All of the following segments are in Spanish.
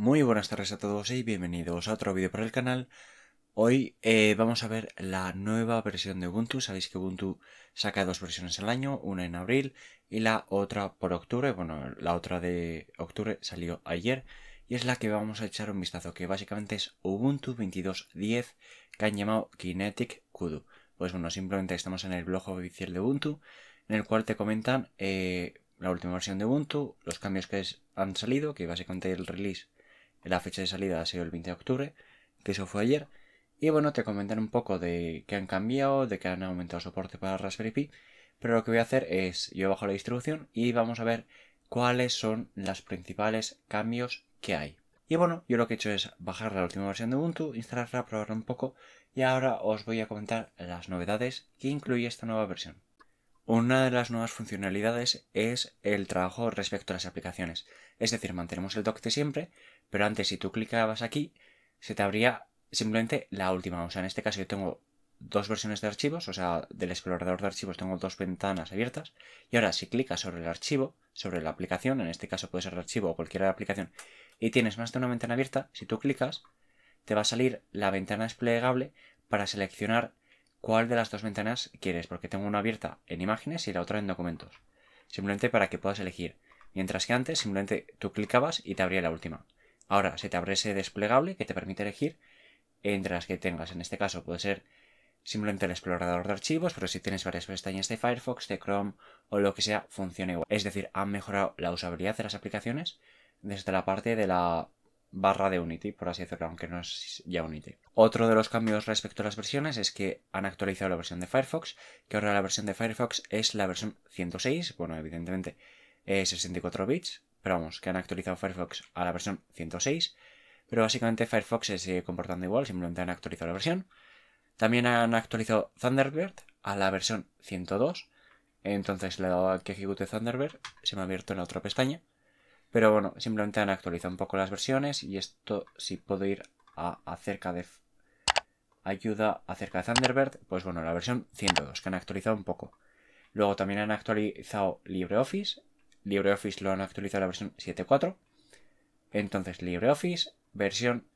Muy buenas tardes a todos y bienvenidos a otro vídeo para el canal. Hoy eh, vamos a ver la nueva versión de Ubuntu. Sabéis que Ubuntu saca dos versiones al año, una en abril y la otra por octubre. Bueno, la otra de octubre salió ayer y es la que vamos a echar un vistazo, que básicamente es Ubuntu 22.10 que han llamado Kinetic Kudu. Pues bueno, simplemente estamos en el blog oficial de Ubuntu en el cual te comentan eh, la última versión de Ubuntu, los cambios que han salido, que básicamente el release la fecha de salida ha sido el 20 de octubre, que eso fue ayer. Y bueno, te comentaré un poco de que han cambiado, de que han aumentado soporte para Raspberry Pi. Pero lo que voy a hacer es, yo bajo la distribución y vamos a ver cuáles son los principales cambios que hay. Y bueno, yo lo que he hecho es bajar la última versión de Ubuntu, instalarla, probarla un poco y ahora os voy a comentar las novedades que incluye esta nueva versión. Una de las nuevas funcionalidades es el trabajo respecto a las aplicaciones. Es decir, mantenemos el dock de siempre, pero antes si tú clicabas aquí, se te abría simplemente la última. O sea, en este caso yo tengo dos versiones de archivos, o sea, del explorador de archivos tengo dos ventanas abiertas y ahora si clicas sobre el archivo, sobre la aplicación, en este caso puede ser el archivo o cualquier aplicación, y tienes más de una ventana abierta, si tú clicas, te va a salir la ventana desplegable para seleccionar cuál de las dos ventanas quieres, porque tengo una abierta en imágenes y la otra en documentos. Simplemente para que puedas elegir. Mientras que antes simplemente tú clicabas y te abría la última. Ahora se te abre ese desplegable que te permite elegir entre las que tengas. En este caso puede ser simplemente el explorador de archivos, pero si tienes varias pestañas de Firefox, de Chrome o lo que sea, funciona igual. Es decir, han mejorado la usabilidad de las aplicaciones desde la parte de la barra de Unity, por así decirlo, aunque no es ya Unity. Otro de los cambios respecto a las versiones es que han actualizado la versión de Firefox, que ahora la versión de Firefox es la versión 106, bueno, evidentemente es 64 bits, pero vamos, que han actualizado Firefox a la versión 106, pero básicamente Firefox se sigue comportando igual, simplemente han actualizado la versión. También han actualizado Thunderbird a la versión 102, entonces le he dado a que ejecute Thunderbird, se me ha abierto en la otra pestaña, pero bueno, simplemente han actualizado un poco las versiones y esto, si puedo ir a acerca de ayuda acerca de Thunderbird, pues bueno, la versión 102, que han actualizado un poco. Luego también han actualizado LibreOffice, LibreOffice lo han actualizado a la versión 7.4. Entonces LibreOffice, versión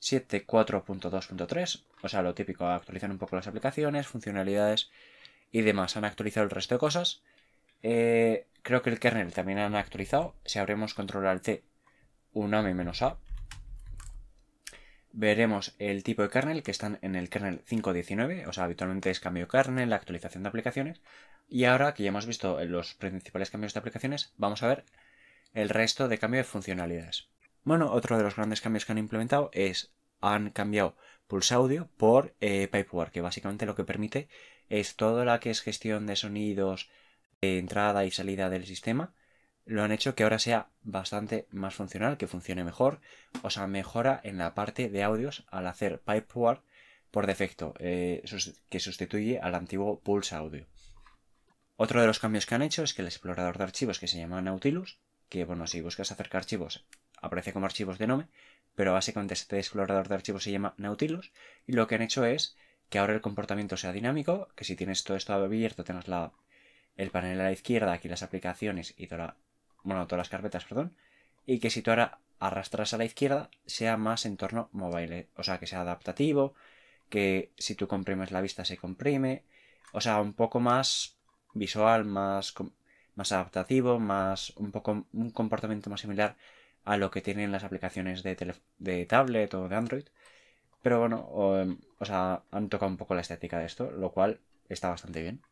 7.4.2.3, o sea, lo típico, actualizan un poco las aplicaciones, funcionalidades y demás. Han actualizado el resto de cosas. Eh, creo que el kernel también han actualizado. Si abrimos control alt T, uname menos A. Veremos el tipo de kernel que están en el kernel 5.19, o sea, habitualmente es cambio kernel, la actualización de aplicaciones. Y ahora que ya hemos visto los principales cambios de aplicaciones, vamos a ver el resto de cambios de funcionalidades. Bueno, otro de los grandes cambios que han implementado es han cambiado Pulse Audio por eh, que básicamente lo que permite es toda la que es gestión de sonidos, de entrada y salida del sistema, lo han hecho que ahora sea bastante más funcional, que funcione mejor, o sea, mejora en la parte de audios al hacer pipeward por defecto, eh, que sustituye al antiguo Pulse Audio. Otro de los cambios que han hecho es que el explorador de archivos que se llama Nautilus, que bueno, si buscas acerca archivos aparece como archivos de nombre pero básicamente este explorador de archivos se llama Nautilus, y lo que han hecho es que ahora el comportamiento sea dinámico, que si tienes todo esto abierto tengas la el panel a la izquierda, aquí las aplicaciones y toda bueno, todas las carpetas, perdón, y que si tú ahora arrastras a la izquierda sea más en torno mobile, o sea, que sea adaptativo, que si tú comprimes la vista se comprime, o sea, un poco más visual, más, más adaptativo, más un poco un comportamiento más similar a lo que tienen las aplicaciones de, de tablet o de Android. Pero bueno, em, o sea, han tocado un poco la estética de esto, lo cual está bastante bien.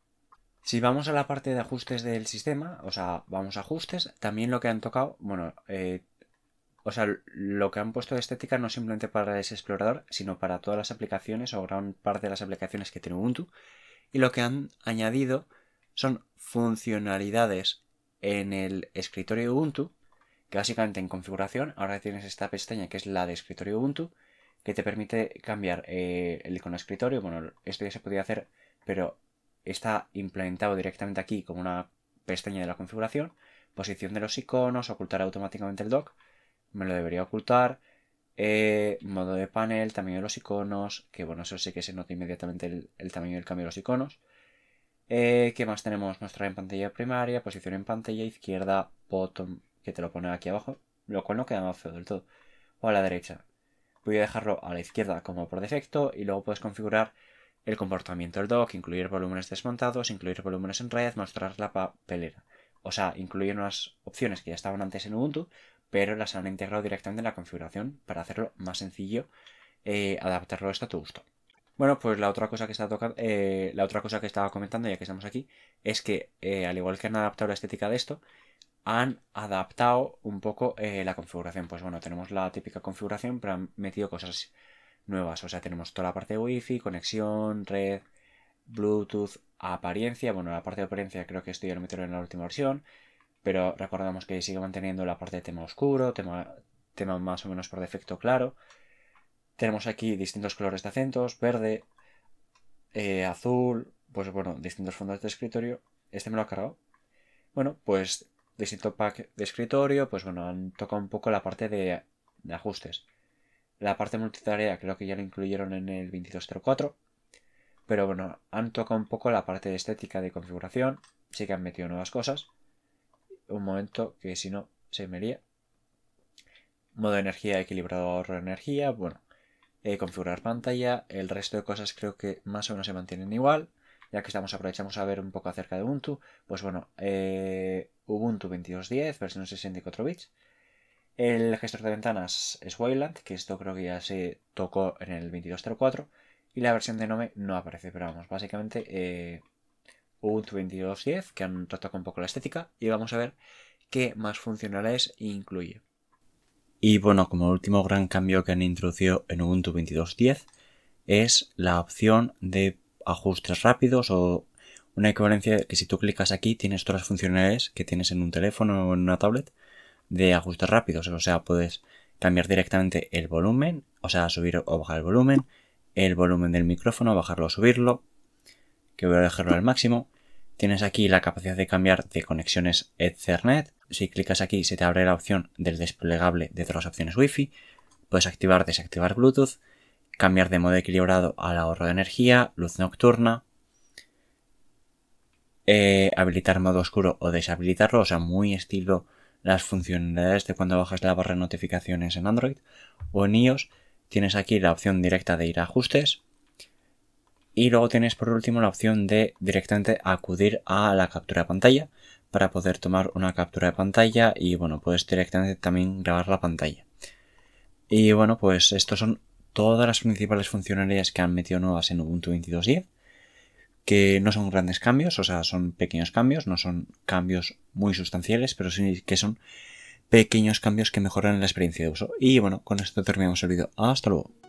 Si vamos a la parte de ajustes del sistema, o sea, vamos a ajustes, también lo que han tocado, bueno, eh, o sea, lo que han puesto de estética no simplemente para ese explorador, sino para todas las aplicaciones o gran parte de las aplicaciones que tiene Ubuntu. Y lo que han añadido son funcionalidades en el escritorio Ubuntu, que básicamente en configuración, ahora tienes esta pestaña que es la de escritorio Ubuntu, que te permite cambiar eh, el icono escritorio. Bueno, esto ya se podía hacer, pero está implementado directamente aquí como una pestaña de la configuración, posición de los iconos, ocultar automáticamente el dock, me lo debería ocultar, eh, modo de panel, tamaño de los iconos, que bueno, eso sí que se nota inmediatamente el, tamaño del cambio de los iconos. Eh, ¿Qué más tenemos? nuestra en pantalla primaria, posición en pantalla izquierda, bottom, que te lo pone aquí abajo, lo cual no queda más feo del todo, o a la derecha. Voy a dejarlo a la izquierda como por defecto y luego puedes configurar el comportamiento del dock, incluir volúmenes desmontados, incluir volúmenes en red, mostrar la papelera. O sea, incluir unas opciones que ya estaban antes en Ubuntu, pero las han integrado directamente en la configuración para hacerlo más sencillo, eh, adaptarlo a tu gusto. Bueno, pues la otra cosa que estaba eh, la otra cosa que estaba comentando ya que estamos aquí es que eh, al igual que han adaptado la estética de esto, han adaptado un poco la configuración. Pues bueno, tenemos la típica configuración, pero han metido cosas nuevas. O sea, tenemos toda la parte de wifi conexión, red, Bluetooth, apariencia. Bueno, la parte de apariencia creo que esto ya lo metieron en la última versión, pero recordamos que sigue manteniendo la parte de tema oscuro, tema, tema más o menos por defecto claro. Tenemos aquí distintos colores de acentos, verde, eh, azul, pues bueno, distintos fondos de escritorio. Este me lo ha cargado. Bueno, pues distinto pack de escritorio, pues bueno, han tocado un poco la parte de ajustes. La parte multitarea creo que ya lo incluyeron en el 2204. Pero bueno, han tocado un poco la parte de estética de configuración. Sí que han metido nuevas cosas. Un momento que si no se me iría. Modo de energía equilibrado ahorro de energía. Bueno, eh, configurar pantalla. El resto de cosas creo que más o menos se mantienen igual. Ya que estamos aprovechamos a ver un poco acerca de Ubuntu. Pues bueno, eh, Ubuntu 22.10, versión 64 bits. El gestor de ventanas es Wayland, que esto creo que ya se tocó en el 2204. Y la versión de Nome no aparece, pero vamos, básicamente eh, Ubuntu 22.10, que han tratado un poco la estética, y vamos a ver qué más funcionalidades incluye. Y bueno, como último gran cambio que han introducido en Ubuntu 22.10 es la opción de ajustes rápidos o una equivalencia que si tú clicas aquí tienes todas las funcionalidades que tienes en un teléfono o en una tablet de ajustes rápidos. O sea, puedes cambiar directamente el volumen, o sea, subir o bajar el volumen, el volumen del micrófono, bajarlo o subirlo, que voy a dejarlo al máximo. Tienes aquí la capacidad de cambiar de conexiones Ethernet. Si clicas aquí se te abre la opción del desplegable de todas las opciones wifi Puedes activar, desactivar Bluetooth, cambiar de modo equilibrado al ahorro de energía, luz nocturna, eh, habilitar modo oscuro o deshabilitarlo, o sea, muy estilo las funcionalidades de cuando bajas la barra de notificaciones en Android o en iOS, tienes aquí la opción directa de ir a ajustes y luego tienes por último la opción de directamente acudir a la captura de pantalla para poder tomar una captura de pantalla y bueno, puedes directamente también grabar la pantalla. Y bueno, pues estos son todas las principales funcionalidades que han metido nuevas en Ubuntu 22.10 que no son grandes cambios, o sea, son pequeños cambios, no son cambios muy sustanciales, pero sí que son pequeños cambios que mejoran la experiencia de uso. Y bueno, con esto terminamos el vídeo. Hasta luego.